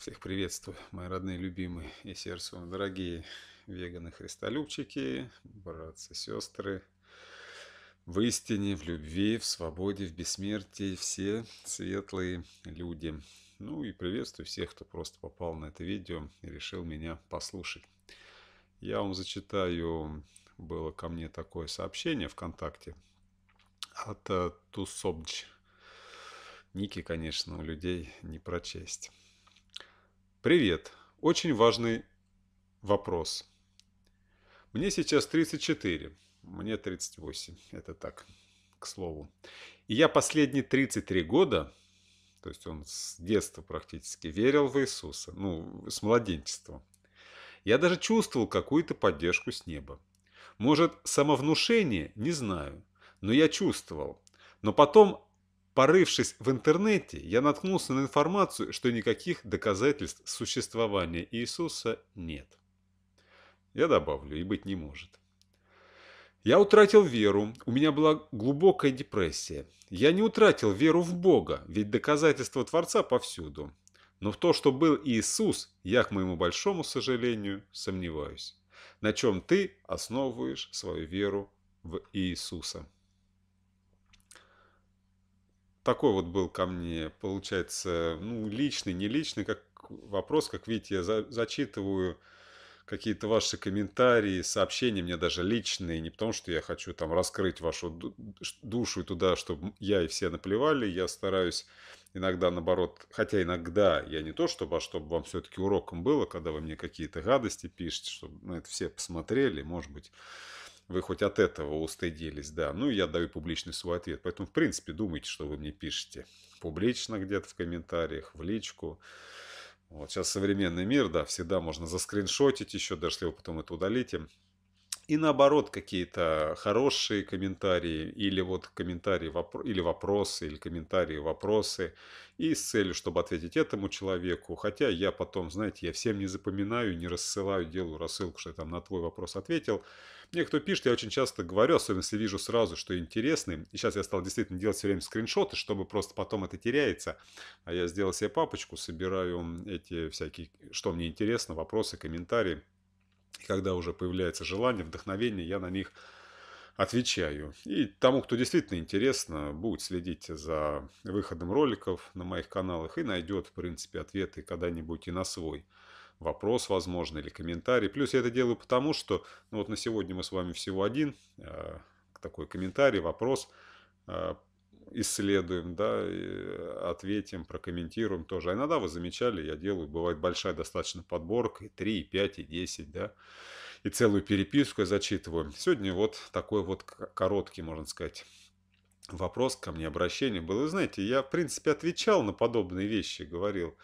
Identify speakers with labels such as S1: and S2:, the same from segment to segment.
S1: Всех приветствую, мои родные, любимые и сердцу дорогие веганы, христолюбчики, братцы, сестры. В истине, в любви, в свободе, в бессмертии все светлые люди. Ну и приветствую всех, кто просто попал на это видео и решил меня послушать. Я вам зачитаю, было ко мне такое сообщение ВКонтакте от э, Тусобдж. Ники, конечно, у людей не прочесть. Привет. Очень важный вопрос. Мне сейчас 34. Мне 38. Это так, к слову. И я последние 33 года, то есть он с детства практически верил в Иисуса, ну, с младенчества. Я даже чувствовал какую-то поддержку с неба. Может, самовнушение, не знаю, но я чувствовал. Но потом Порывшись в интернете, я наткнулся на информацию, что никаких доказательств существования Иисуса нет. Я добавлю, и быть не может. Я утратил веру, у меня была глубокая депрессия. Я не утратил веру в Бога, ведь доказательства Творца повсюду. Но в то, что был Иисус, я, к моему большому сожалению, сомневаюсь. На чем ты основываешь свою веру в Иисуса? такой вот был ко мне, получается, ну, личный, не личный, как вопрос, как видите, я за, зачитываю какие-то ваши комментарии, сообщения мне даже личные, не потому что я хочу там раскрыть вашу душу и туда, чтобы я и все наплевали, я стараюсь иногда наоборот, хотя иногда я не то чтобы, а чтобы вам все-таки уроком было, когда вы мне какие-то гадости пишете, чтобы мы ну, это все посмотрели, может быть, вы хоть от этого устыдились, да. Ну, я даю публичный свой ответ. Поэтому, в принципе, думайте, что вы мне пишете. Публично где-то в комментариях, в личку. Вот сейчас современный мир, да, всегда можно заскриншотить еще, даже если вы потом это удалите. И наоборот, какие-то хорошие комментарии или вот комментарии или вопросы, или комментарии вопросы. И с целью, чтобы ответить этому человеку. Хотя я потом, знаете, я всем не запоминаю, не рассылаю, делаю рассылку, что я там на твой вопрос ответил. Мне кто пишет, я очень часто говорю, особенно если вижу сразу, что интересный. И сейчас я стал действительно делать все время скриншоты, чтобы просто потом это теряется. А я сделал себе папочку, собираю эти всякие, что мне интересно, вопросы, комментарии. И когда уже появляется желание, вдохновение, я на них отвечаю. И тому, кто действительно интересно, будет следить за выходом роликов на моих каналах и найдет, в принципе, ответы когда-нибудь и на свой вопрос, возможно, или комментарий. Плюс я это делаю потому, что ну вот на сегодня мы с вами всего один э, такой комментарий, вопрос э, исследуем, да, ответим, прокомментируем тоже. А иногда вы замечали, я делаю, бывает большая достаточно подборка, и 3, и 5, и 10, да, и целую переписку я зачитываю. Сегодня вот такой вот короткий, можно сказать, вопрос ко мне, обращение было. Вы знаете, я, в принципе, отвечал на подобные вещи, говорил,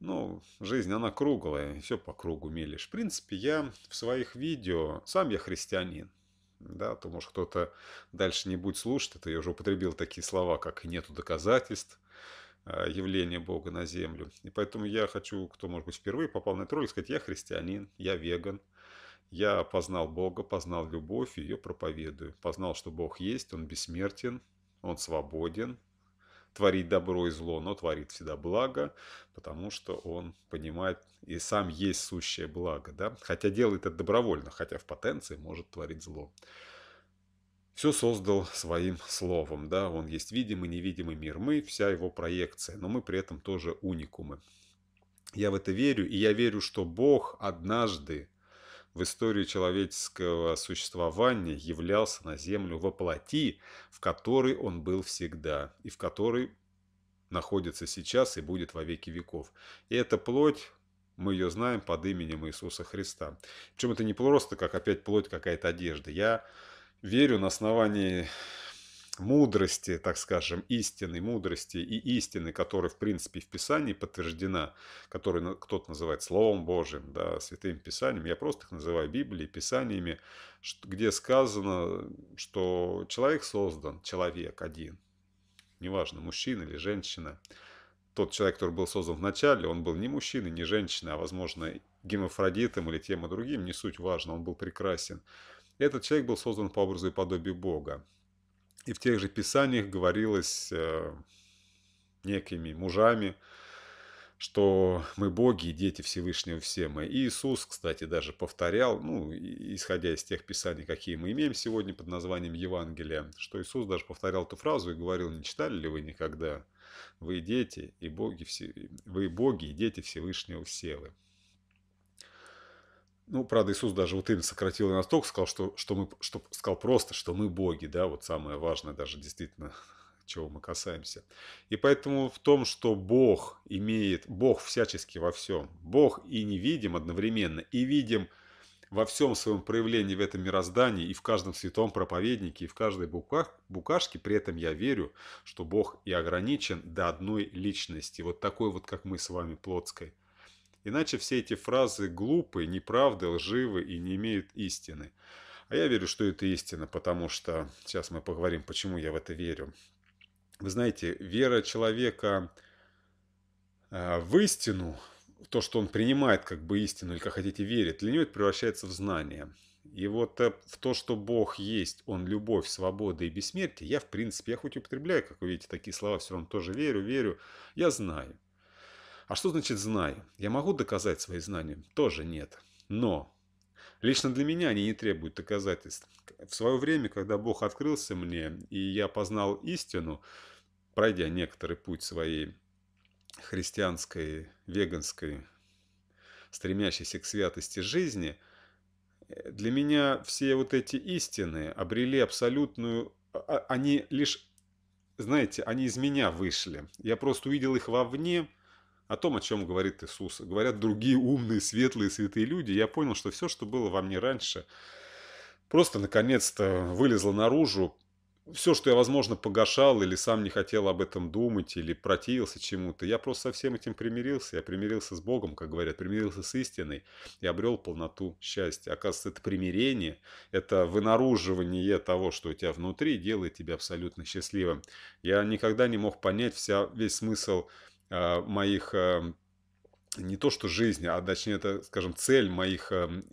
S1: ну, жизнь, она круглая, все по кругу мелешь. В принципе, я в своих видео, сам я христианин, да, то, может, кто-то дальше не будет слушать, это я уже употребил такие слова, как «нету доказательств», а, явления Бога на землю. И поэтому я хочу, кто, может быть, впервые попал на этот ролик, сказать, я христианин, я веган, я познал Бога, познал любовь, и ее проповедую. Познал, что Бог есть, Он бессмертен, Он свободен, творить добро и зло, но творит всегда благо, потому что он понимает и сам есть сущее благо, да? хотя делает это добровольно, хотя в потенции может творить зло. Все создал своим словом, да, он есть видимый, невидимый мир, мы вся его проекция, но мы при этом тоже уникумы. Я в это верю, и я верю, что Бог однажды в истории человеческого существования являлся на землю во плоти, в которой он был всегда и в которой находится сейчас и будет во веки веков. И эта плоть мы ее знаем под именем Иисуса Христа. Причем это не просто как опять плоть какая-то одежда. Я верю на основании мудрости, так скажем, истины, мудрости и истины, которая, в принципе, в Писании подтверждена, которую кто-то называет Словом Божьим, да, Святым Писанием, я просто их называю Библией, Писаниями, где сказано, что человек создан, человек один, неважно, мужчина или женщина, тот человек, который был создан в начале, он был не мужчиной, не женщиной, а, возможно, гемофродитом или тем и другим, не суть важно, он был прекрасен. Этот человек был создан по образу и подобию Бога. И в тех же писаниях говорилось э, некими мужами, что мы боги и дети Всевышнего все мы. И Иисус, кстати, даже повторял, ну, исходя из тех писаний, какие мы имеем сегодня под названием Евангелия, что Иисус даже повторял эту фразу и говорил, не читали ли вы никогда? Вы дети и боги, все, вы боги и дети Всевышнего все вы. Ну, правда, Иисус даже вот им сократил настолько сказал, что, что мы, что, сказал просто, что мы боги, да, вот самое важное даже действительно, чего мы касаемся. И поэтому в том, что Бог имеет, Бог всячески во всем, Бог и не видим одновременно, и видим во всем своем проявлении в этом мироздании, и в каждом святом проповеднике, и в каждой буках, букашке, при этом я верю, что Бог и ограничен до одной личности, вот такой вот, как мы с вами, плотской. Иначе все эти фразы глупы, неправды, лживы и не имеют истины. А я верю, что это истина, потому что сейчас мы поговорим, почему я в это верю. Вы знаете, вера человека э, в истину, то, что он принимает как бы истину, или как хотите верить, для него это превращается в знание. И вот э, в то, что Бог есть, Он любовь, свобода и бессмертие, я, в принципе, я хоть употребляю, как вы видите, такие слова, все равно тоже верю, верю, я знаю. А что значит знаю? Я могу доказать свои знания? Тоже нет. Но лично для меня они не требуют доказательств. В свое время, когда Бог открылся мне, и я познал истину, пройдя некоторый путь своей христианской, веганской, стремящейся к святости жизни, для меня все вот эти истины обрели абсолютную... А, а, они лишь, знаете, они из меня вышли. Я просто увидел их вовне, о том, о чем говорит Иисус. Говорят другие умные, светлые, святые люди. Я понял, что все, что было во мне раньше, просто наконец-то вылезло наружу. Все, что я, возможно, погашал или сам не хотел об этом думать, или противился чему-то, я просто со всем этим примирился. Я примирился с Богом, как говорят, примирился с истиной и обрел полноту счастья. Оказывается, это примирение, это вынаруживание того, что у тебя внутри, делает тебя абсолютно счастливым. Я никогда не мог понять вся, весь смысл а, моих эм, не то что жизни, а точнее это, скажем, цель моих эм,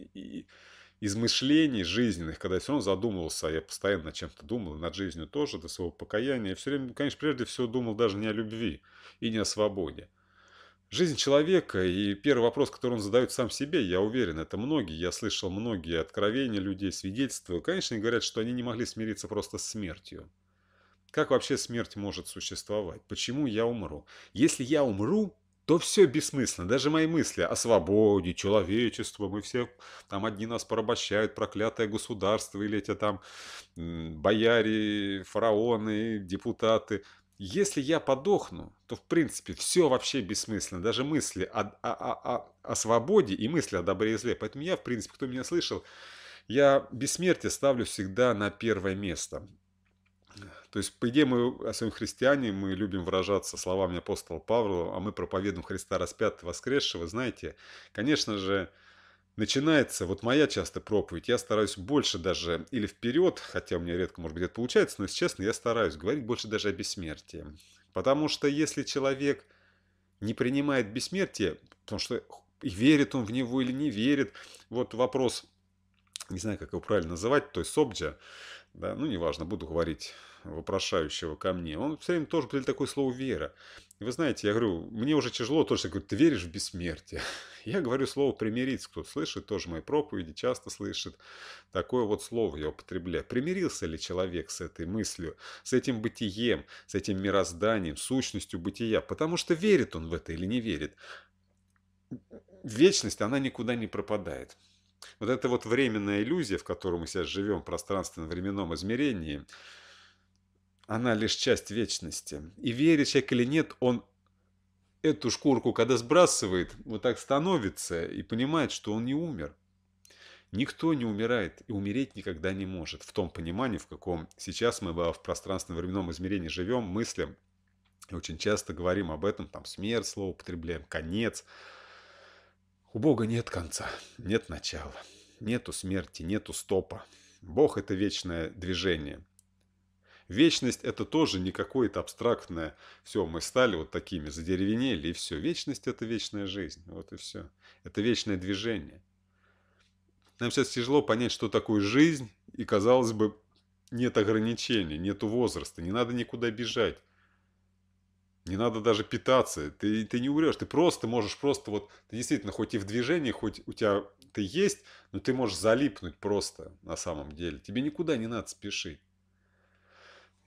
S1: измышлений жизненных, когда я все равно задумывался, а я постоянно над чем-то думал, над жизнью тоже, до своего покаяния. Я все время, конечно, прежде всего думал даже не о любви и не о свободе. Жизнь человека и первый вопрос, который он задает сам себе, я уверен, это многие, я слышал многие откровения людей, свидетельства, конечно, говорят, что они не могли смириться просто с смертью. Как вообще смерть может существовать? Почему я умру? Если я умру, то все бессмысленно. Даже мои мысли о свободе, человечестве, мы все, там одни нас порабощают, проклятое государство, или эти там бояре, фараоны, депутаты. Если я подохну, то в принципе все вообще бессмысленно. Даже мысли о, о, о, о свободе и мысли о добре и зле. Поэтому я, в принципе, кто меня слышал, я бессмертие ставлю всегда на первое место. То есть, по идее, мы, особенно христиане, мы любим выражаться словами апостола Павла, а мы проповедуем Христа распятого, воскресшего, знаете, конечно же, начинается, вот моя часто проповедь, я стараюсь больше даже, или вперед, хотя у меня редко, может быть, это получается, но, если честно, я стараюсь говорить больше даже о бессмертии. Потому что если человек не принимает бессмертие, потому что верит он в него или не верит, вот вопрос, не знаю, как его правильно называть, то есть Собджа, да, ну, неважно, буду говорить вопрошающего ко мне, он все время тоже говорил такое слово «вера». И вы знаете, я говорю, мне уже тяжело тоже, говорю, ты веришь в бессмертие? Я говорю слово «примириться», кто слышит, тоже мои проповеди часто слышит. Такое вот слово я употребляю. Примирился ли человек с этой мыслью, с этим бытием, с этим мирозданием, сущностью бытия? Потому что верит он в это или не верит. Вечность, она никуда не пропадает. Вот эта вот временная иллюзия, в которой мы сейчас живем, в пространственно-временном измерении – она лишь часть вечности. И веришь человек или нет, он эту шкурку, когда сбрасывает, вот так становится и понимает, что он не умер. Никто не умирает и умереть никогда не может. В том понимании, в каком сейчас мы в пространственно-временном измерении живем, мыслим. И очень часто говорим об этом, там смерть, слово употребляем, конец. У Бога нет конца, нет начала, нету смерти, нету стопа. Бог – это вечное движение – Вечность – это тоже не какое-то абстрактное. Все, мы стали вот такими, задеревенели, и все. Вечность – это вечная жизнь. Вот и все. Это вечное движение. Нам сейчас тяжело понять, что такое жизнь, и, казалось бы, нет ограничений, нет возраста, не надо никуда бежать. Не надо даже питаться, ты, ты не умрешь, ты просто можешь просто вот, ты действительно хоть и в движении, хоть у тебя ты есть, но ты можешь залипнуть просто на самом деле. Тебе никуда не надо спешить.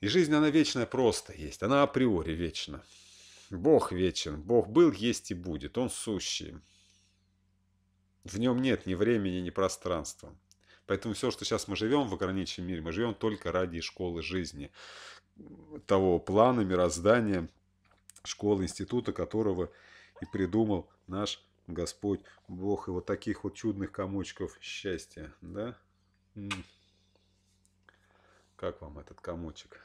S1: И жизнь, она вечная просто есть. Она априори вечна. Бог вечен. Бог был, есть и будет. Он сущий. В нем нет ни времени, ни пространства. Поэтому все, что сейчас мы живем в ограниченном мире, мы живем только ради школы жизни, того плана, мироздания, школы, института, которого и придумал наш Господь Бог. И вот таких вот чудных комочков счастья, да? Как вам этот комочек?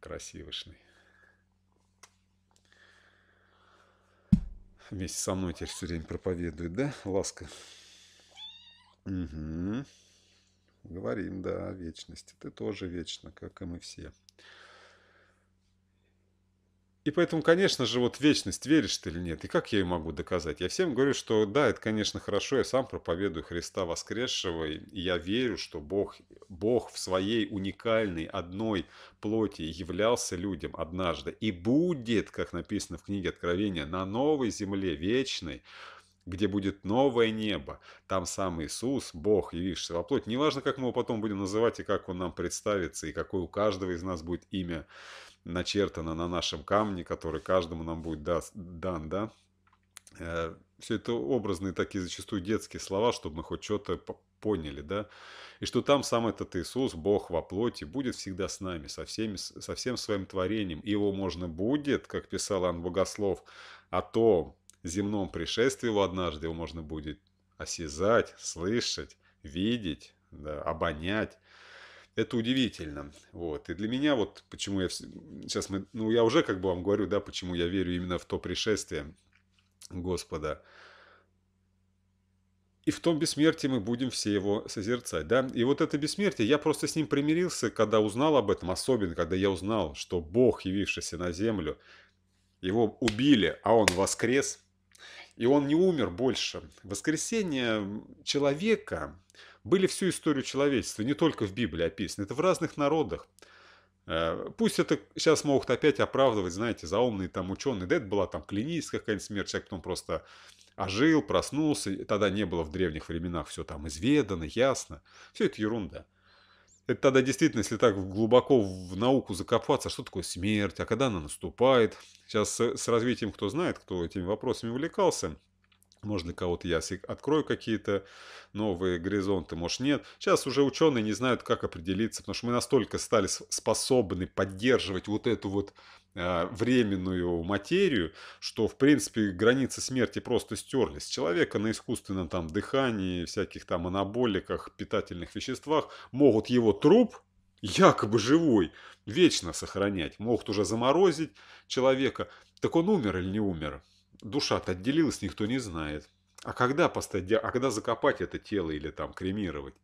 S1: красивышный. Вместе со мной теперь все время проповедует, да, ласка? Угу. Говорим, да, о вечности. Ты тоже вечно, как и мы все. И поэтому, конечно же, вот вечность, веришь ты или нет, и как я ее могу доказать? Я всем говорю, что да, это, конечно, хорошо, я сам проповедую Христа воскресшего, и я верю, что Бог, Бог в своей уникальной одной плоти являлся людям однажды, и будет, как написано в книге Откровения, на новой земле, вечной, где будет новое небо. Там сам Иисус, Бог, явившийся во плоть. Неважно, как мы его потом будем называть, и как он нам представится, и какое у каждого из нас будет имя начертано на нашем камне, который каждому нам будет даст, дан, да. Э, Все это образные такие зачастую детские слова, чтобы мы хоть что-то поняли, да. И что там сам этот Иисус, Бог во плоти, будет всегда с нами, со, всеми, со всем своим творением. его можно будет, как писал Ан Богослов, о том земном пришествии его однажды, его можно будет осязать, слышать, видеть, да, обонять это удивительно. Вот. И для меня вот почему я... Сейчас мы... Ну, я уже как бы вам говорю, да, почему я верю именно в то пришествие Господа. И в том бессмертии мы будем все его созерцать, да. И вот это бессмертие, я просто с ним примирился, когда узнал об этом, особенно когда я узнал, что Бог, явившийся на землю, его убили, а он воскрес, и он не умер больше. Воскресение человека, были всю историю человечества, не только в Библии описаны, это в разных народах. Э, пусть это сейчас могут опять оправдывать, знаете, заумные там ученые. Да это была там клиническая какая-нибудь смерть, человек потом просто ожил, проснулся. Тогда не было в древних временах все там изведано, ясно. Все это ерунда. Это тогда действительно, если так глубоко в науку закопаться, что такое смерть, а когда она наступает. Сейчас с развитием, кто знает, кто этими вопросами увлекался, может, для кого-то я открою какие-то новые горизонты, может, нет. Сейчас уже ученые не знают, как определиться, потому что мы настолько стали способны поддерживать вот эту вот а, временную материю, что, в принципе, границы смерти просто стерлись. человека на искусственном там дыхании, всяких там анаболиках, питательных веществах могут его труп, якобы живой, вечно сохранять. Могут уже заморозить человека. Так он умер или не умер? душа-то отделилась, никто не знает. А когда, поставить, а когда закопать это тело или там кремировать?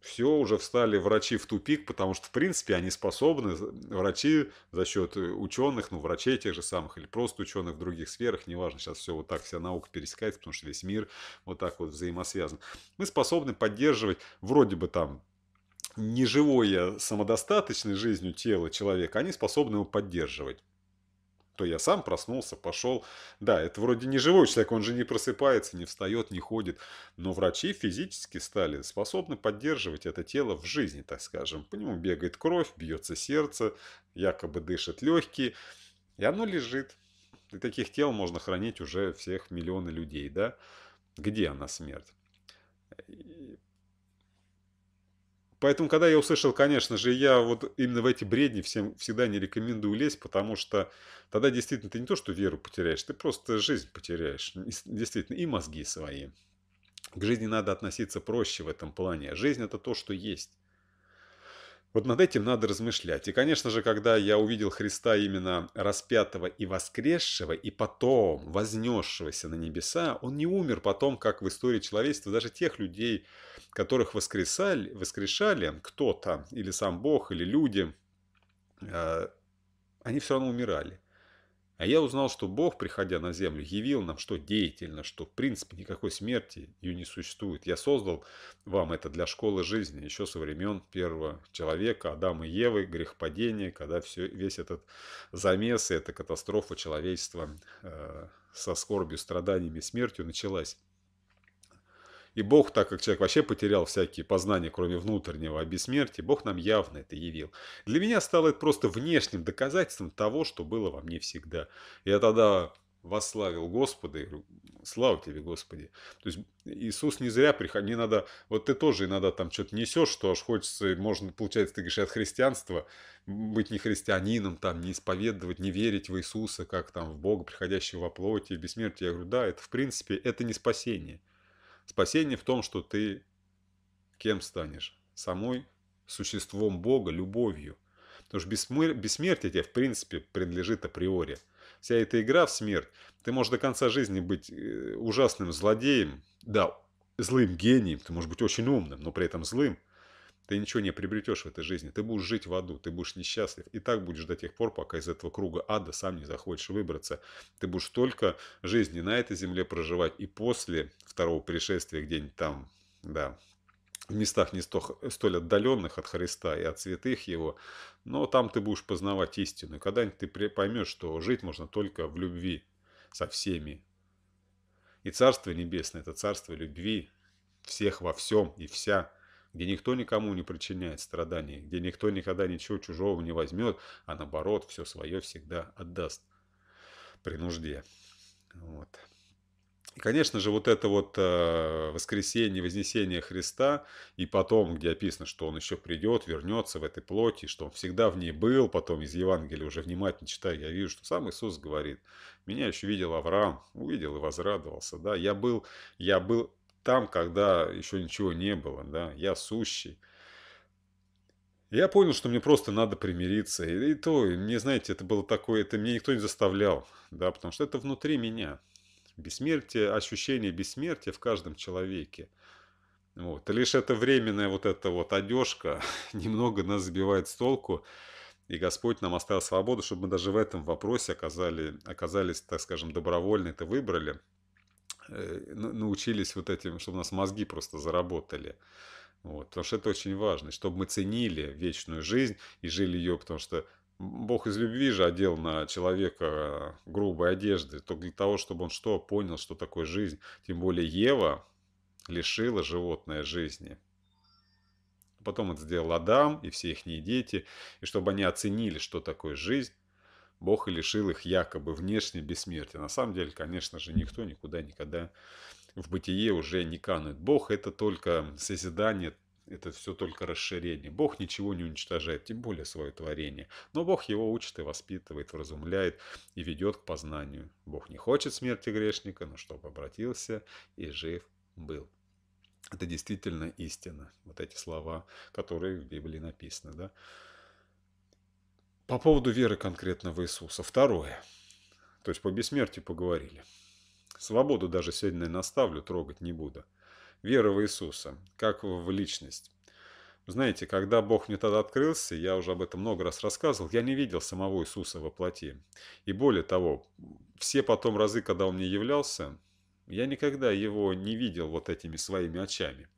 S1: Все, уже встали врачи в тупик, потому что, в принципе, они способны, врачи за счет э, ученых, ну, врачей тех же самых, или просто ученых в других сферах, неважно, сейчас все вот так, вся наука пересекается, потому что весь мир вот так вот взаимосвязан. Мы способны поддерживать вроде бы там неживое самодостаточной жизнью тела человека, они способны его поддерживать то я сам проснулся, пошел. Да, это вроде не живой человек, он же не просыпается, не встает, не ходит. Но врачи физически стали способны поддерживать это тело в жизни, так скажем. По нему бегает кровь, бьется сердце, якобы дышит легкие, и оно лежит. И таких тел можно хранить уже всех миллионы людей, да? Где она смерть? Поэтому, когда я услышал, конечно же, я вот именно в эти бредни всем всегда не рекомендую лезть, потому что тогда действительно ты не то, что веру потеряешь, ты просто жизнь потеряешь. Действительно, и мозги свои. К жизни надо относиться проще в этом плане. Жизнь – это то, что есть. Вот над этим надо размышлять. И, конечно же, когда я увидел Христа именно распятого и воскресшего, и потом вознесшегося на небеса, он не умер потом, как в истории человечества, даже тех людей, которых воскресали, воскрешали кто-то, или сам Бог, или люди, а, они все равно умирали. А я узнал, что Бог, приходя на землю, явил нам, что деятельно, что в принципе никакой смерти ее не существует. Я создал вам это для школы жизни еще со времен первого человека, Адама и Евы, грехопадения, когда все, весь этот замес и эта катастрофа человечества э, со скорбью, страданиями, смертью началась. И Бог, так как человек вообще потерял всякие познания, кроме внутреннего о бессмертии, Бог нам явно это явил. Для меня стало это просто внешним доказательством того, что было во мне всегда. Я тогда восславил Господа, и говорю, слава тебе, Господи. То есть Иисус не зря приходил, не надо, вот ты тоже иногда там что-то несешь, что аж хочется, можно, получается, ты говоришь, от христианства быть не христианином, там, не исповедовать, не верить в Иисуса, как там, в Бога, приходящего во плоти, в бессмертие. Я говорю, да, это, в принципе, это не спасение. Спасение в том, что ты кем станешь? Самой существом Бога, любовью. Потому что бессмер... бессмертие тебе, в принципе, принадлежит априори. Вся эта игра в смерть, ты можешь до конца жизни быть э, ужасным злодеем, да, злым гением, ты можешь быть очень умным, но при этом злым, ты ничего не приобретешь в этой жизни. Ты будешь жить в аду, ты будешь несчастлив. И так будешь до тех пор, пока из этого круга ада сам не захочешь выбраться. Ты будешь только жизни на этой земле проживать. И после второго пришествия где-нибудь там, да, в местах не столь отдаленных от Христа и от святых его, но там ты будешь познавать истину. когда-нибудь ты поймешь, что жить можно только в любви со всеми. И Царство Небесное – это Царство любви всех во всем и вся – где никто никому не причиняет страданий, где никто никогда ничего чужого не возьмет, а наоборот, все свое всегда отдаст при нужде. Вот. И, конечно же, вот это вот э, воскресение, вознесение Христа, и потом, где описано, что Он еще придет, вернется в этой плоти, что Он всегда в ней был, потом из Евангелия уже внимательно читаю, я вижу, что сам Иисус говорит, меня еще видел Авраам, увидел и возрадовался, да, я был, я был там, когда еще ничего не было, да, я сущий. Я понял, что мне просто надо примириться. И, и то, и мне, знаете, это было такое, это меня никто не заставлял, да, потому что это внутри меня. Бессмертие, ощущение бессмертия в каждом человеке. Вот. И лишь это временная вот эта вот одежка немного нас сбивает с толку. И Господь нам оставил свободу, чтобы мы даже в этом вопросе оказали, оказались, так скажем, добровольны, это выбрали. Э, научились вот этим, чтобы у нас мозги просто заработали. Вот, потому что это очень важно, чтобы мы ценили вечную жизнь и жили ее, потому что Бог из любви же одел на человека э, грубой одежды, только для того, чтобы он что, понял, что такое жизнь. Тем более Ева лишила животное жизни. Потом это сделал Адам и все их дети, и чтобы они оценили, что такое жизнь, Бог и лишил их якобы внешней бессмертия. На самом деле, конечно же, никто никуда никогда в бытие уже не канет. Бог это только созидание, это все только расширение. Бог ничего не уничтожает, тем более свое творение. Но Бог его учит и воспитывает, вразумляет и ведет к познанию. Бог не хочет смерти грешника, но чтобы обратился и жив был. Это действительно истина. Вот эти слова, которые в Библии написаны. Да? По поводу веры конкретно в Иисуса. Второе. То есть по бессмертию поговорили. Свободу даже сегодня наставлю, трогать не буду. Вера в Иисуса, как в личность. Знаете, когда Бог мне тогда открылся, я уже об этом много раз рассказывал, я не видел самого Иисуса во плоти. И более того, все потом разы, когда Он мне являлся, я никогда Его не видел вот этими своими очами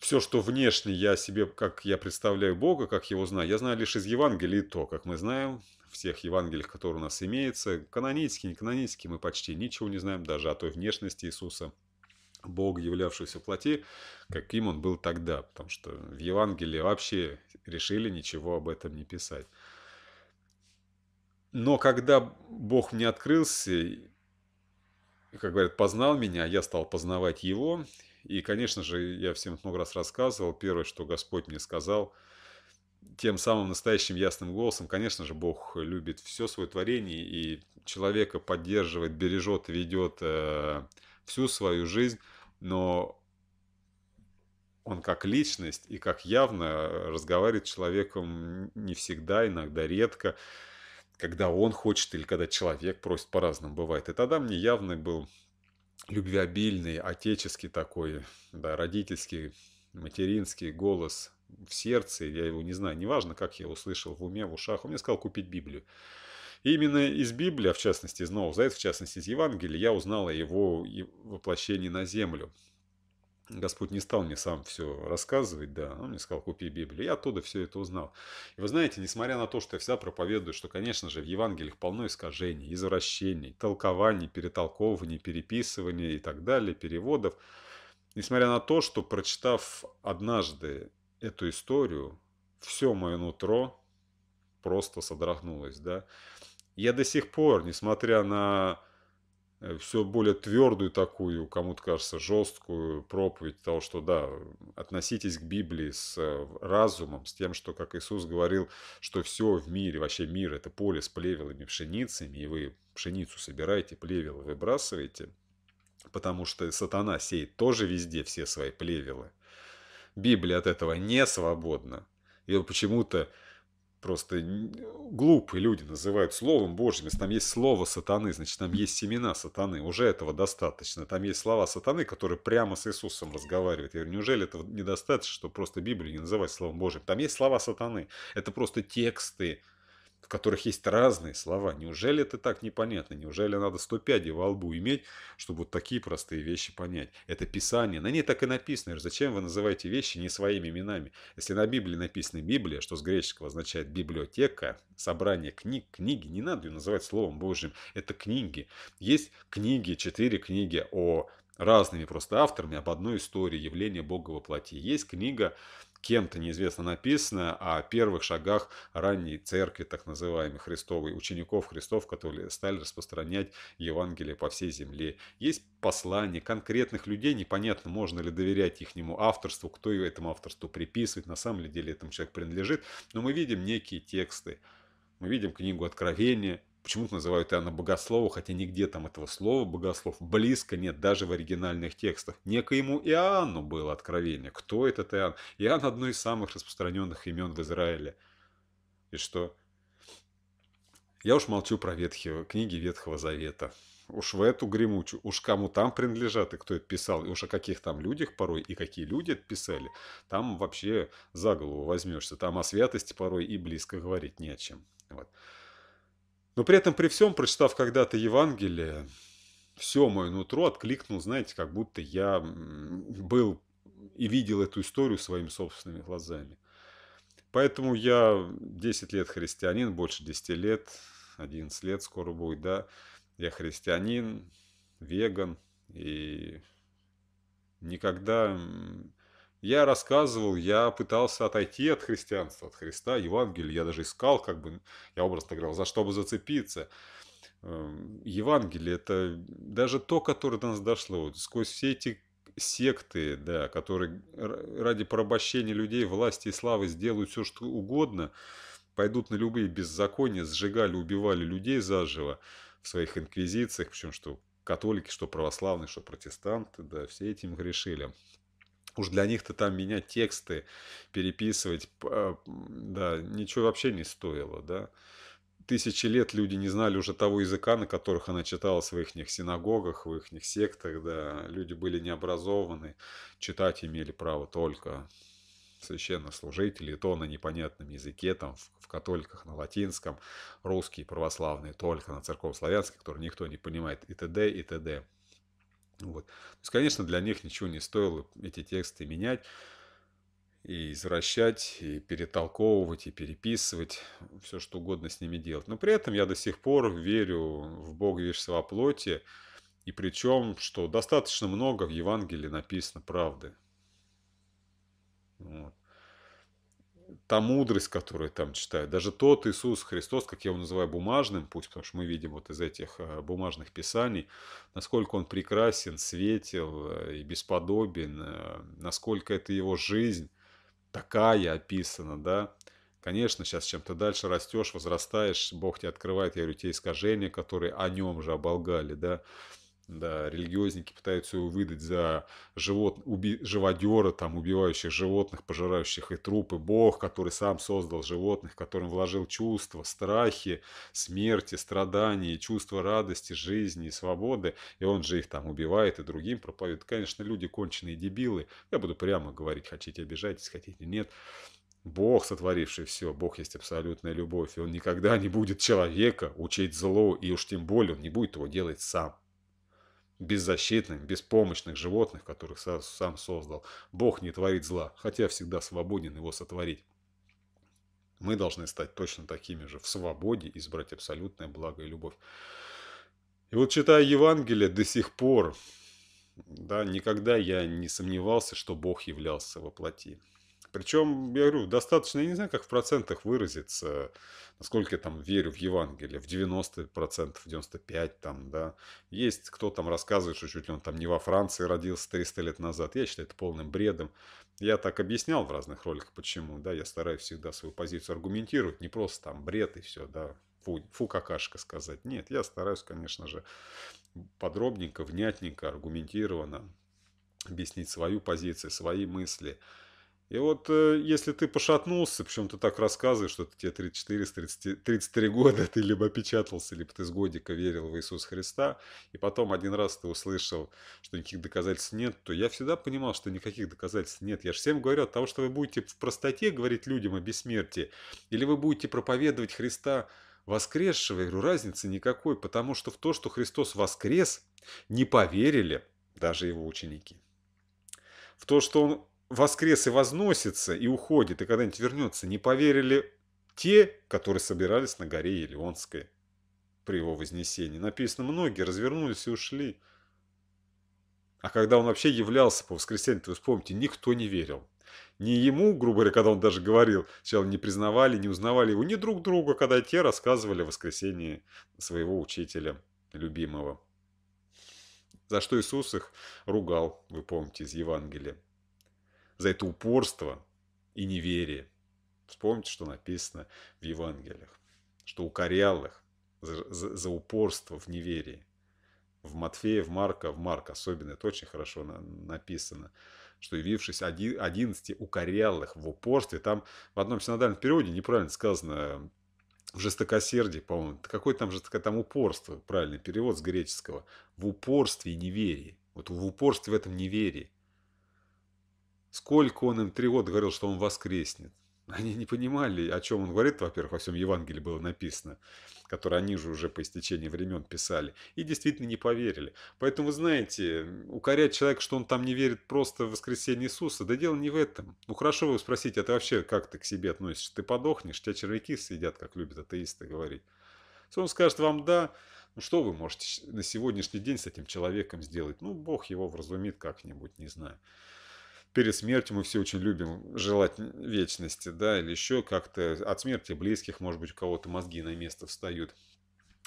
S1: все, что внешне я себе, как я представляю Бога, как его знаю, я знаю лишь из Евангелий то, как мы знаем, всех Евангелиях, которые у нас имеются, канонические, не канонические, мы почти ничего не знаем, даже о той внешности Иисуса, Бога, являвшегося в плоти, каким он был тогда, потому что в Евангелии вообще решили ничего об этом не писать. Но когда Бог мне открылся, как говорят, познал меня, я стал познавать его, и, конечно же, я всем много раз рассказывал, первое, что Господь мне сказал, тем самым настоящим ясным голосом, конечно же, Бог любит все свое творение и человека поддерживает, бережет, ведет э, всю свою жизнь, но он как личность и как явно разговаривает с человеком не всегда, иногда редко, когда он хочет или когда человек просит по-разному бывает. И тогда мне явно был любвеобильный, отеческий такой, да, родительский, материнский голос в сердце, я его не знаю, неважно, как я услышал в уме, в ушах, он мне сказал купить Библию. И именно из Библии, а в частности из Нового Завета, в частности из Евангелия, я узнал о его воплощении на землю. Господь не стал мне сам все рассказывать, да, он мне сказал, купи Библию. Я оттуда все это узнал. И вы знаете, несмотря на то, что я всегда проповедую, что, конечно же, в Евангелиях полно искажений, извращений, толкований, перетолкований, переписываний и так далее, переводов. Несмотря на то, что, прочитав однажды эту историю, все мое нутро просто содрогнулось, да. Я до сих пор, несмотря на Э, все более твердую такую, кому-то кажется, жесткую проповедь того, что да, относитесь к Библии с э, разумом, с тем, что, как Иисус говорил, что все в мире, вообще мир – это поле с плевелами, пшеницами, и вы пшеницу собираете, плевелы выбрасываете, потому что сатана сеет тоже везде все свои плевелы. Библия от этого не свободна. И почему-то просто глупые люди называют Словом Божьим. Если там есть слово сатаны, значит, там есть семена сатаны. Уже этого достаточно. Там есть слова сатаны, которые прямо с Иисусом разговаривают. Я говорю, неужели этого недостаточно, что просто Библию не называть Словом Божьим? Там есть слова сатаны. Это просто тексты, в которых есть разные слова. Неужели это так непонятно? Неужели надо 105 во лбу иметь, чтобы вот такие простые вещи понять? Это Писание. На ней так и написано. Зачем вы называете вещи не своими именами? Если на Библии написано Библия, что с греческого означает библиотека, собрание книг, книги, не надо ее называть Словом Божьим. Это книги. Есть книги, четыре книги о разными просто авторами об одной истории явления Бога во плоти. Есть книга кем-то неизвестно написано о первых шагах ранней церкви, так называемой Христовой, учеников Христов, которые стали распространять Евангелие по всей земле. Есть послания конкретных людей, непонятно, можно ли доверять ихнему авторству, кто этому авторству приписывает, на самом деле этому человек принадлежит, но мы видим некие тексты. Мы видим книгу Откровения, почему-то называют Иоанна Богослова, хотя нигде там этого слова «богослов» близко нет, даже в оригинальных текстах. Некоему Иоанну было откровение. Кто этот Иоанн? Иоанн – одно из самых распространенных имен в Израиле. И что? Я уж молчу про ветхие книги Ветхого Завета. Уж в эту гремучу, уж кому там принадлежат и кто это писал, и уж о каких там людях порой, и какие люди это писали, там вообще за голову возьмешься. Там о святости порой и близко говорить не о чем. Вот. Но при этом при всем, прочитав когда-то Евангелие, все мое нутро откликнул, знаете, как будто я был и видел эту историю своими собственными глазами. Поэтому я 10 лет христианин, больше 10 лет, 11 лет скоро будет, да. Я христианин, веган и никогда я рассказывал, я пытался отойти от христианства, от Христа, Евангелия. Я даже искал, как бы, я образно говорил, за что бы зацепиться. Эм, Евангелие – это даже то, которое до нас дошло, вот, сквозь все эти секты, да, которые ради порабощения людей, власти и славы сделают все, что угодно, пойдут на любые беззакония, сжигали, убивали людей заживо в своих инквизициях, причем что католики, что православные, что протестанты, да, все этим грешили. Уж для них-то там менять тексты, переписывать, а, да, ничего вообще не стоило, да. Тысячи лет люди не знали уже того языка, на которых она читалась в их синагогах, в их сектах, да. Люди были необразованы, читать имели право только священнослужители, и то на непонятном языке, там, в, в католиках, на латинском, русские, православные, только на церковнославянском, который никто не понимает, и т.д., и т.д. Вот. То есть, конечно, для них ничего не стоило эти тексты менять и извращать, и перетолковывать, и переписывать, все что угодно с ними делать. Но при этом я до сих пор верю в Бога видишь плоти, и причем, что достаточно много в Евангелии написано правды. Вот та мудрость, которую там читают, даже тот Иисус Христос, как я его называю, бумажным пусть, потому что мы видим вот из этих э, бумажных писаний, насколько он прекрасен, светел э, и бесподобен, э, насколько это его жизнь такая описана, да. Конечно, сейчас чем ты дальше растешь, возрастаешь, Бог тебе открывает, я говорю, те искажения, которые о нем же оболгали, да да, религиозники пытаются его выдать за живот, уби, живодера, там, убивающих животных, пожирающих и трупы. Бог, который сам создал животных, которым вложил чувства, страхи, смерти, страдания, чувства радости, жизни и свободы. И он же их там убивает и другим проповедует. Конечно, люди конченые дебилы. Я буду прямо говорить, хотите обижайтесь, хотите нет. Бог, сотворивший все, Бог есть абсолютная любовь, и Он никогда не будет человека учить зло, и уж тем более Он не будет его делать сам беззащитных, беспомощных животных, которых сам создал. Бог не творит зла, хотя всегда свободен его сотворить. Мы должны стать точно такими же, в свободе избрать абсолютное благо и любовь. И вот читая Евангелие до сих пор, да, никогда я не сомневался, что Бог являлся во плоти. Причем, я говорю, достаточно, я не знаю, как в процентах выразиться, насколько я там верю в Евангелие, в 90%, 95% там, да. Есть кто там рассказывает, что чуть ли он там не во Франции родился 300 лет назад. Я считаю это полным бредом. Я так объяснял в разных роликах, почему, да, я стараюсь всегда свою позицию аргументировать, не просто там бред и все, да, фу, фу какашка сказать. Нет, я стараюсь, конечно же, подробненько, внятненько, аргументированно объяснить свою позицию, свои мысли – и вот э, если ты пошатнулся, причем ты так рассказываешь, что тебе 34, 30, 33 года, ты либо печатался, либо ты с годика верил в Иисуса Христа, и потом один раз ты услышал, что никаких доказательств нет, то я всегда понимал, что никаких доказательств нет. Я же всем говорю от того, что вы будете в простоте говорить людям о бессмертии, или вы будете проповедовать Христа воскресшего, я говорю, разницы никакой, потому что в то, что Христос воскрес, не поверили даже его ученики. В то, что он воскрес и возносится, и уходит, и когда-нибудь вернется, не поверили те, которые собирались на горе Елеонской при его вознесении. Написано, многие развернулись и ушли. А когда он вообще являлся по воскресенье, то вспомните, никто не верил. Ни ему, грубо говоря, когда он даже говорил, сначала не признавали, не узнавали его, ни друг друга, когда те рассказывали о воскресении своего учителя, любимого. За что Иисус их ругал, вы помните, из Евангелия за это упорство и неверие. Вспомните, что написано в Евангелиях, что укорял их за, за, за упорство в неверии. В Матфея, в Марка, в Марка особенно, это очень хорошо на, написано, что явившись 11 укорял их в упорстве. Там в одном синодальном периоде неправильно сказано в жестокосердии, по-моему, какой там жестоко, там упорство, правильный перевод с греческого, в упорстве и неверии. Вот в упорстве в этом неверии. Сколько он им три года говорил, что он воскреснет. Они не понимали, о чем он говорит, во-первых, во всем Евангелии было написано, которое они же уже по истечении времен писали, и действительно не поверили. Поэтому, вы знаете, укорять человека, что он там не верит просто в воскресение Иисуса, да дело не в этом. Ну хорошо, вы спросите, а ты вообще как ты к себе относишься? Ты подохнешь, тебя червяки съедят, как любят атеисты говорить. Если он скажет вам «да», ну что вы можете на сегодняшний день с этим человеком сделать? Ну, Бог его вразумит как-нибудь, не знаю перед смертью мы все очень любим желать вечности, да, или еще как-то от смерти близких, может быть, у кого-то мозги на место встают.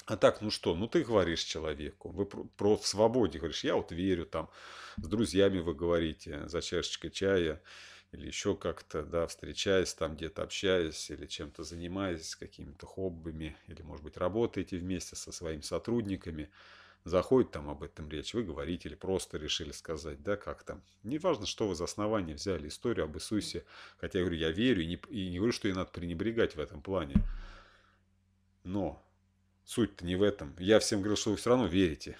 S1: А так, ну что, ну ты говоришь человеку, вы про, про в свободе говоришь, я вот верю там, с друзьями вы говорите за чашечкой чая или еще как-то, да, встречаясь там где-то, общаясь или чем-то занимаясь, какими-то хоббами, или, может быть, работаете вместе со своими сотрудниками – заходит там об этом речь, вы говорите или просто решили сказать, да, как там. Неважно, что вы за основание взяли, историю об Иисусе, хотя я говорю, я верю и не, и не говорю, что ее надо пренебрегать в этом плане. Но суть-то не в этом. Я всем говорю, что вы все равно верите.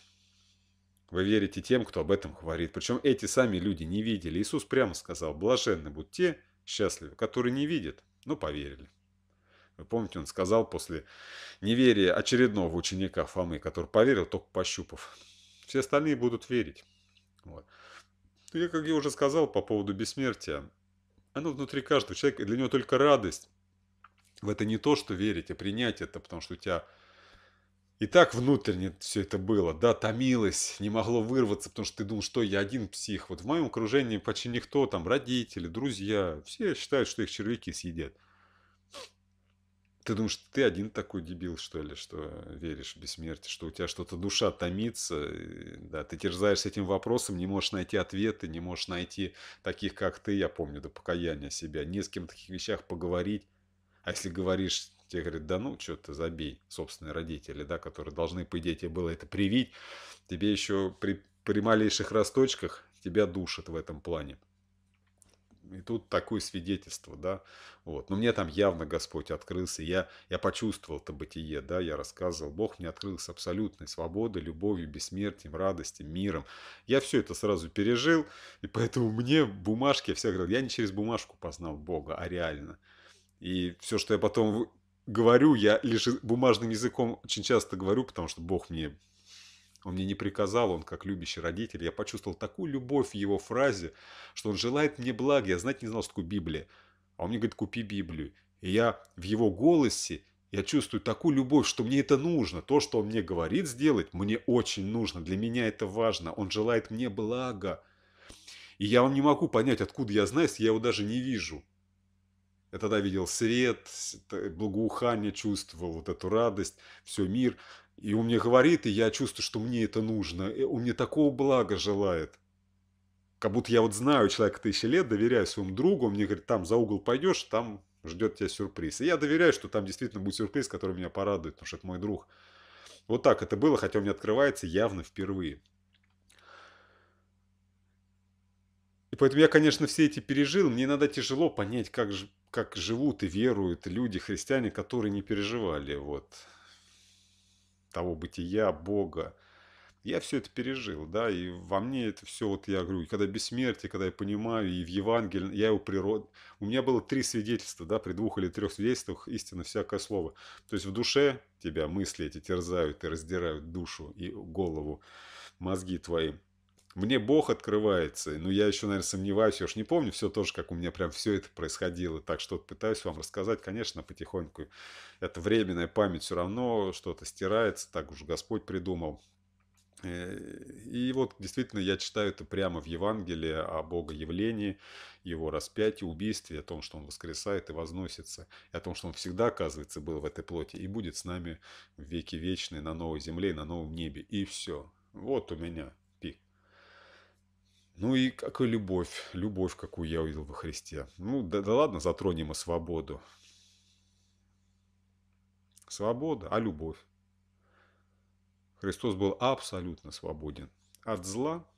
S1: Вы верите тем, кто об этом говорит. Причем эти сами люди не видели. Иисус прямо сказал, блаженны будут те счастливы, которые не видят, но поверили. Вы помните, он сказал после неверия очередного ученика Фомы, который поверил, только пощупав. Все остальные будут верить. Вот. Ну, я, как я уже сказал по поводу бессмертия, оно внутри каждого человека, для него только радость. В это не то, что верить, а принять это, потому что у тебя и так внутренне все это было, да, томилось, не могло вырваться, потому что ты думал, что я один псих. Вот в моем окружении почти никто, там, родители, друзья, все считают, что их червяки съедят. Ты думаешь, ты один такой дебил, что ли, что веришь в бессмертие, что у тебя что-то душа томится, да, ты терзаешься этим вопросом, не можешь найти ответы, не можешь найти таких, как ты, я помню, до покаяния себя, не с кем в таких вещах поговорить. А если говоришь, тебе говорят, да ну, что ты забей, собственные родители, да, которые должны, по идее, тебе было это привить, тебе еще при, при малейших росточках тебя душат в этом плане. И тут такое свидетельство, да. Вот. Но мне там явно Господь открылся. Я, я почувствовал это бытие, да, я рассказывал. Бог мне открылся абсолютной свободой, любовью, бессмертием, радостью, миром. Я все это сразу пережил. И поэтому мне бумажки, я всегда говорил, я не через бумажку познал Бога, а реально. И все, что я потом говорю, я лишь бумажным языком очень часто говорю, потому что Бог мне он мне не приказал, он как любящий родитель. Я почувствовал такую любовь в его фразе, что он желает мне блага. Я знать не знал, что такое Библия. А он мне говорит, купи Библию. И я в его голосе, я чувствую такую любовь, что мне это нужно. То, что он мне говорит сделать, мне очень нужно. Для меня это важно. Он желает мне блага. И я вам не могу понять, откуда я знаю, если я его даже не вижу. Я тогда видел свет, благоухание чувствовал, вот эту радость, все мир. И он мне говорит, и я чувствую, что мне это нужно. И он мне такого блага желает. Как будто я вот знаю человека тысячи лет, доверяю своему другу, он мне говорит, там за угол пойдешь, там ждет тебя сюрприз. И я доверяю, что там действительно будет сюрприз, который меня порадует, потому что это мой друг. Вот так это было, хотя у меня открывается явно впервые. И поэтому я, конечно, все эти пережил. Мне иногда тяжело понять, как, как живут и веруют люди, христиане, которые не переживали. Вот того бытия Бога. Я все это пережил, да, и во мне это все, вот я говорю, и когда бессмертие, когда я понимаю, и в Евангелии, я его природ... У меня было три свидетельства, да, при двух или трех свидетельствах истина, всякое слово. То есть в душе тебя мысли эти терзают и раздирают душу и голову, мозги твои мне Бог открывается, но ну, я еще, наверное, сомневаюсь, я уж не помню все тоже, как у меня прям все это происходило, так что пытаюсь вам рассказать, конечно, потихоньку, это временная память все равно, что-то стирается, так уж Господь придумал. Э, и вот действительно я читаю это прямо в Евангелии о Бога, Богоявлении, его распятии, убийстве, о том, что он воскресает и возносится, и о том, что он всегда, оказывается, был в этой плоти и будет с нами в веки вечные на новой земле на новом небе. И все. Вот у меня ну и какая любовь, любовь, какую я увидел во Христе. Ну да, да ладно, затронем и свободу. Свобода, а любовь. Христос был абсолютно свободен от зла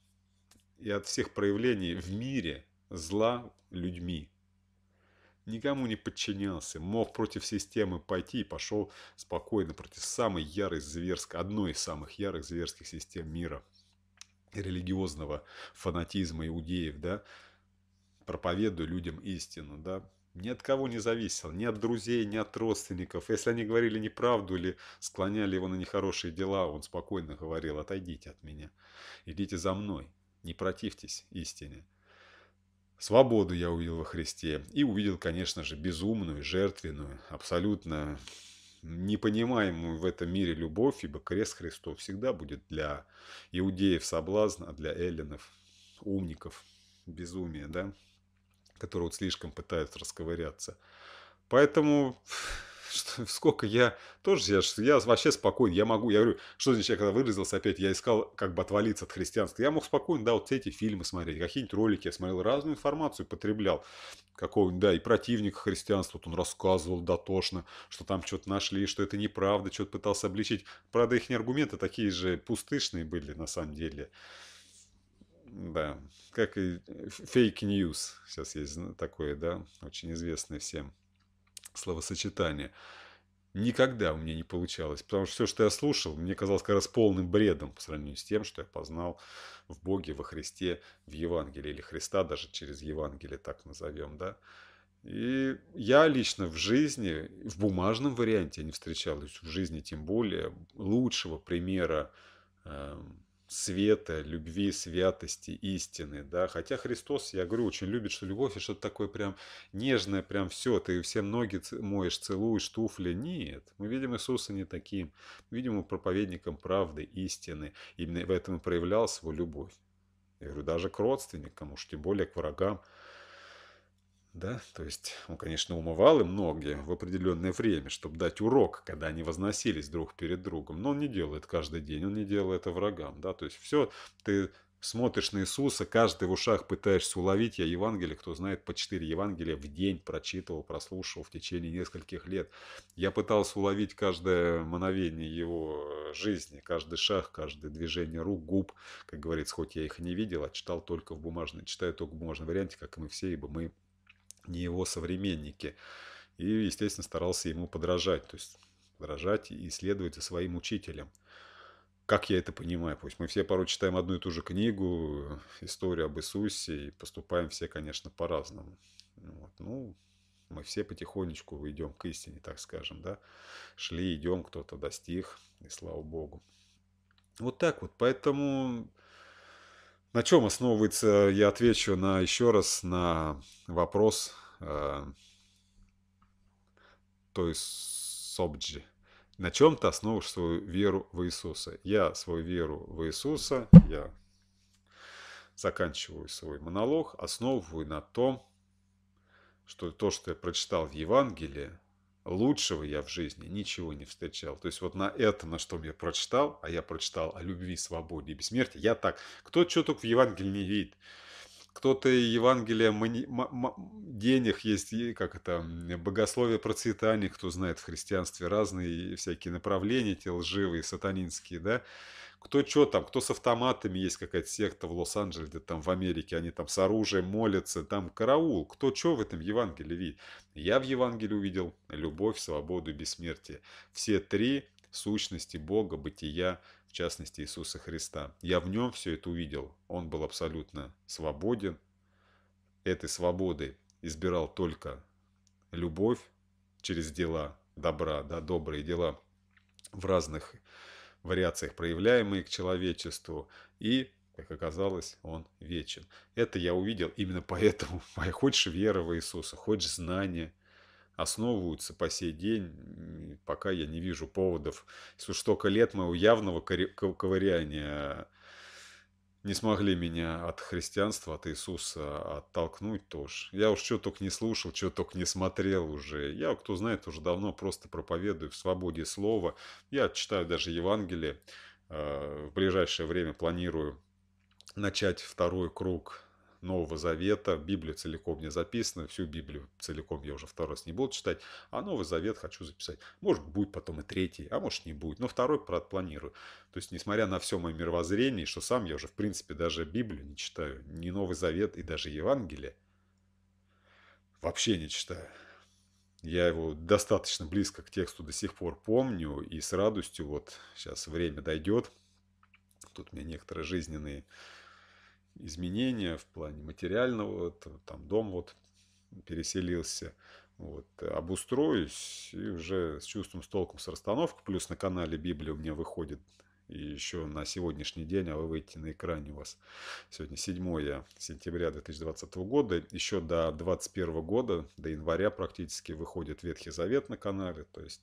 S1: и от всех проявлений в мире зла людьми. Никому не подчинялся, мог против системы пойти и пошел спокойно против самой ярой зверской, одной из самых ярых зверских систем мира – религиозного фанатизма иудеев, да, проповедую людям истину, да, ни от кого не зависел, ни от друзей, ни от родственников. Если они говорили неправду или склоняли его на нехорошие дела, он спокойно говорил «отойдите от меня, идите за мной, не противьтесь истине». Свободу я увидел во Христе и увидел, конечно же, безумную, жертвенную, абсолютно непонимаемую в этом мире любовь, ибо крест Христов всегда будет для иудеев соблазн, а для эллинов, умников, безумие, да, которые вот слишком пытаются расковыряться. Поэтому что, сколько я тоже, я, я вообще спокойно, я могу, я говорю, что значит, я когда выразился опять, я искал как бы отвалиться от христианства, я мог спокойно, да, вот эти фильмы смотреть, какие-нибудь ролики, я смотрел разную информацию, потреблял, какого-нибудь, да, и противника христианства, вот он рассказывал дотошно, что там что-то нашли, что это неправда, что-то пытался обличить, правда, их аргументы а такие же пустышные были на самом деле, да, как и фейк-ньюс, сейчас есть такое, да, очень известное всем словосочетание. Никогда у меня не получалось, потому что все, что я слушал, мне казалось как раз полным бредом по сравнению с тем, что я познал в Боге, во Христе, в Евангелии, или Христа даже через Евангелие так назовем, да. И я лично в жизни, в бумажном варианте не встречал, в жизни тем более, лучшего примера эм, света, любви, святости, истины, да, хотя Христос, я говорю, очень любит, что любовь, и что-то такое прям нежное, прям все, ты все ноги моешь, целуешь, туфли, нет, мы видим Иисуса не таким, мы видим его проповедником правды, истины, именно в этом и проявлял свою любовь. Я говорю, даже к родственникам, уж тем более к врагам, да, то есть он, конечно, умывал и многие в определенное время, чтобы дать урок, когда они возносились друг перед другом, но он не делает каждый день, он не делает это врагам, да, то есть все, ты смотришь на Иисуса, каждый в ушах пытаешься уловить, я Евангелие, кто знает, по четыре Евангелия в день прочитывал, прослушивал в течение нескольких лет, я пытался уловить каждое мановение его э, жизни, каждый шаг, каждое движение рук, губ, как говорится, хоть я их не видел, а читал только в бумажной, читаю только в бумажном варианте, как и мы все, ибо мы не его современники. И, естественно, старался ему подражать, то есть подражать и следовать за своим учителем. Как я это понимаю? Пусть мы все порой читаем одну и ту же книгу, историю об Иисусе, и поступаем все, конечно, по-разному. Вот. Ну, мы все потихонечку идем к истине, так скажем, да. Шли, идем, кто-то достиг, и слава Богу. Вот так вот. Поэтому на чем основывается, я отвечу на еще раз на вопрос э, той Собджи. На чем ты основываешь свою веру в Иисуса? Я свою веру в Иисуса, я заканчиваю свой монолог, основываю на том, что то, что я прочитал в Евангелии, Лучшего я в жизни ничего не встречал. То есть вот на это, на что я прочитал, а я прочитал о любви, свободе и бессмертии, я так, кто что только в Евангелии не видит, кто-то Евангелие денег есть, как это, богословие процветания, кто знает в христианстве разные всякие направления, те лживые, сатанинские, да, кто что там, кто с автоматами, есть какая-то секта в Лос-Анджелесе, там в Америке, они там с оружием молятся, там караул, кто что в этом Евангелии видит. Я в Евангелии увидел любовь, свободу и бессмертие. Все три сущности Бога, бытия, в частности Иисуса Христа. Я в нем все это увидел. Он был абсолютно свободен. Этой свободы избирал только любовь через дела добра, да, добрые дела в разных вариациях, проявляемые к человечеству, и как оказалось, он вечен. Это я увидел, именно поэтому моя хоть вера в Иисуса, хоть знания основываются по сей день, пока я не вижу поводов. Если уж столько лет моего явного ковыряния не смогли меня от христианства, от Иисуса оттолкнуть тоже. Я уж что только не слушал, что только не смотрел уже. Я, кто знает, уже давно просто проповедую в свободе слова. Я читаю даже Евангелие. Э, в ближайшее время планирую начать второй круг Нового Завета. Библию целиком не записано. Всю Библию целиком я уже второй раз не буду читать. А Новый Завет хочу записать. Может, будет потом и третий, а может, не будет. Но второй планирую. То есть, несмотря на все мое мировоззрение, что сам я уже, в принципе, даже Библию не читаю, ни Новый Завет и даже Евангелие, вообще не читаю. Я его достаточно близко к тексту до сих пор помню и с радостью вот сейчас время дойдет. Тут у меня некоторые жизненные изменения в плане материального, то, там дом вот переселился, вот, обустроюсь и уже с чувством, с толком, с расстановкой, плюс на канале Библия у меня выходит и еще на сегодняшний день, а вы выйдете на экране у вас сегодня 7 сентября 2020 года, еще до 2021 года, до января практически выходит Ветхий Завет на канале, то есть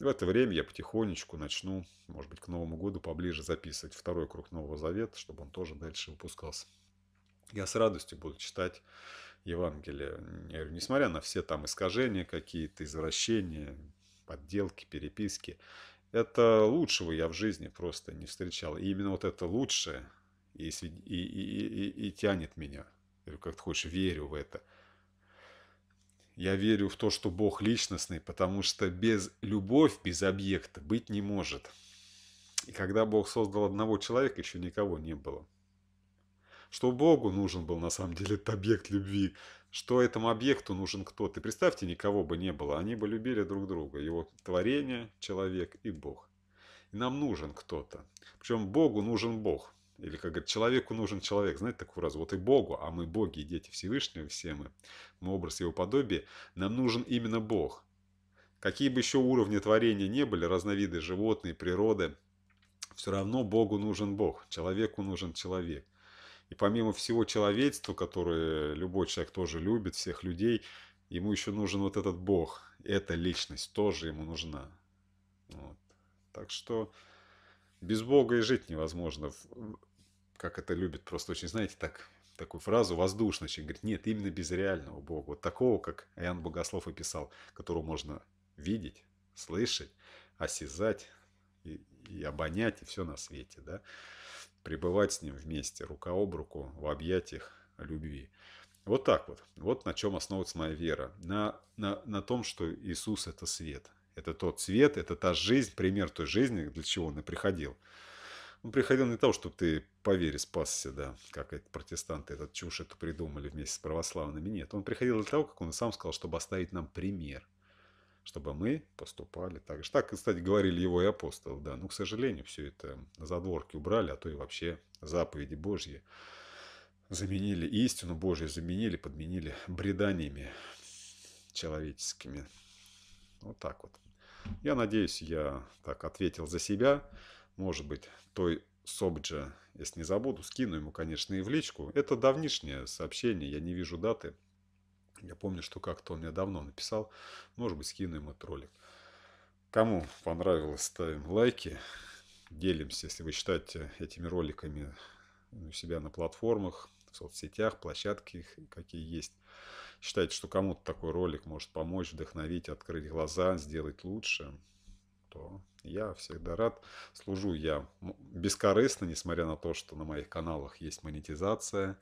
S1: в это время я потихонечку начну, может быть, к Новому году поближе записывать второй круг Нового Завета, чтобы он тоже дальше выпускался. Я с радостью буду читать Евангелие. говорю, несмотря на все там искажения какие-то, извращения, подделки, переписки, это лучшего я в жизни просто не встречал. И именно вот это лучшее и, и, и, и, и тянет меня. Я говорю, как ты хочешь, верю в это. Я верю в то, что Бог личностный, потому что без любовь, без объекта быть не может. И когда Бог создал одного человека, еще никого не было. Что Богу нужен был на самом деле этот объект любви, что этому объекту нужен кто-то. Представьте, никого бы не было, они бы любили друг друга, его творение, человек и Бог. И нам нужен кто-то. Причем Богу нужен Бог. Или, как говорят, человеку нужен человек. Знаете такую фразу? Вот и Богу, а мы боги и дети Всевышнего, все мы. Мы образ его подобия. Нам нужен именно Бог. Какие бы еще уровни творения не были, разновиды животные, природы, все равно Богу нужен Бог, человеку нужен человек. И помимо всего человечества, которое любой человек тоже любит, всех людей, ему еще нужен вот этот Бог, эта личность тоже ему нужна. Вот. Так что без Бога и жить невозможно как это любит, просто очень, знаете, так, такую фразу воздушно, очень говорит, нет, именно безреального Бога, вот такого, как Иоанн Богослов и писал, которого можно видеть, слышать, осязать и, и обонять, и все на свете, да, пребывать с ним вместе, рука об руку, в объятиях любви. Вот так вот. Вот на чем основывается моя вера. На, на, на том, что Иисус – это свет. Это тот свет, это та жизнь, пример той жизни, для чего Он и приходил. Он приходил не для того, чтобы ты по вере спасся, да, как эти протестанты этот чушь эту придумали вместе с православными. Нет, он приходил для того, как он сам сказал, чтобы оставить нам пример, чтобы мы поступали так же. Так, кстати, говорили его и апостолы, да. Но, ну, к сожалению, все это задворки убрали, а то и вообще заповеди Божьи заменили, истину Божью заменили, подменили бреданиями человеческими. Вот так вот. Я надеюсь, я так ответил за себя. Может быть, той Собджа, если не забуду, скину ему, конечно, и в личку. Это давнишнее сообщение, я не вижу даты. Я помню, что как-то он мне давно написал. Может быть, скину ему этот ролик. Кому понравилось, ставим лайки. Делимся, если вы считаете этими роликами у себя на платформах, в соцсетях, площадках, какие есть. Считаете, что кому-то такой ролик может помочь, вдохновить, открыть глаза, сделать лучше то я всегда рад. Служу я бескорыстно, несмотря на то, что на моих каналах есть монетизация,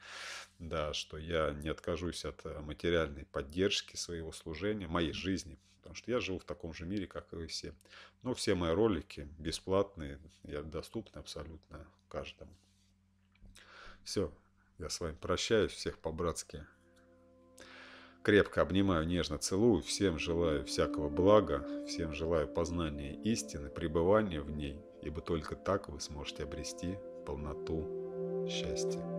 S1: да, что я не откажусь от э, материальной поддержки своего служения, моей жизни, потому что я живу в таком же мире, как и вы все. Но все мои ролики бесплатные, я доступны абсолютно каждому. Все, я с вами прощаюсь, всех по-братски крепко обнимаю, нежно целую, всем желаю всякого блага, всем желаю познания истины, пребывания в ней, ибо только так вы сможете обрести полноту счастья.